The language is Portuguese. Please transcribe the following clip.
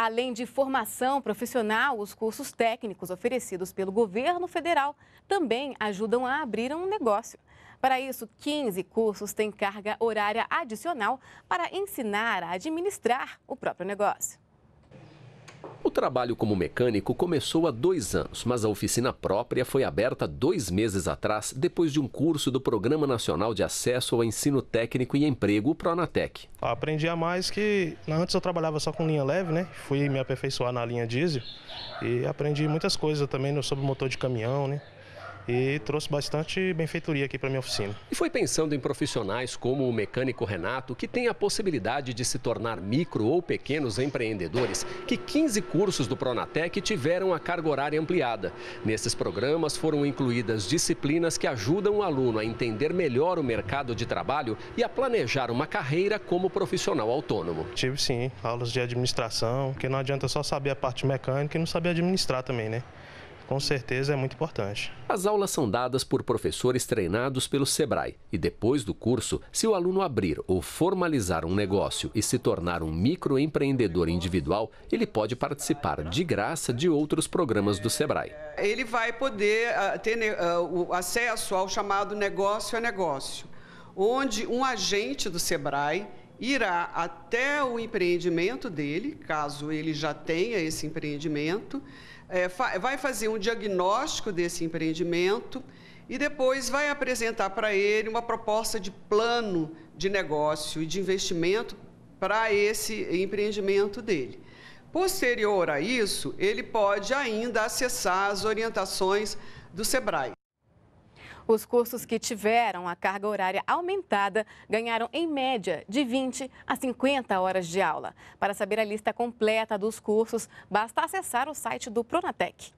Além de formação profissional, os cursos técnicos oferecidos pelo governo federal também ajudam a abrir um negócio. Para isso, 15 cursos têm carga horária adicional para ensinar a administrar o próprio negócio trabalho como mecânico começou há dois anos, mas a oficina própria foi aberta dois meses atrás, depois de um curso do Programa Nacional de Acesso ao Ensino Técnico e Emprego, o Pronatec. Ah, aprendi a mais que antes eu trabalhava só com linha leve, né? Fui me aperfeiçoar na linha diesel e aprendi muitas coisas também sobre motor de caminhão, né? e trouxe bastante benfeitoria aqui para minha oficina. E foi pensando em profissionais como o mecânico Renato, que tem a possibilidade de se tornar micro ou pequenos empreendedores, que 15 cursos do Pronatec tiveram a carga horária ampliada. Nesses programas foram incluídas disciplinas que ajudam o aluno a entender melhor o mercado de trabalho e a planejar uma carreira como profissional autônomo. Tive sim, aulas de administração, porque não adianta só saber a parte mecânica e não saber administrar também, né? com certeza é muito importante. As aulas são dadas por professores treinados pelo SEBRAE e depois do curso, se o aluno abrir ou formalizar um negócio e se tornar um microempreendedor individual, ele pode participar de graça de outros programas do SEBRAE. Ele vai poder ah, ter ah, o acesso ao chamado negócio a negócio, onde um agente do SEBRAE irá até o empreendimento dele, caso ele já tenha esse empreendimento, é, fa vai fazer um diagnóstico desse empreendimento e depois vai apresentar para ele uma proposta de plano de negócio e de investimento para esse empreendimento dele. Posterior a isso, ele pode ainda acessar as orientações do SEBRAE. Os cursos que tiveram a carga horária aumentada ganharam, em média, de 20 a 50 horas de aula. Para saber a lista completa dos cursos, basta acessar o site do Pronatec.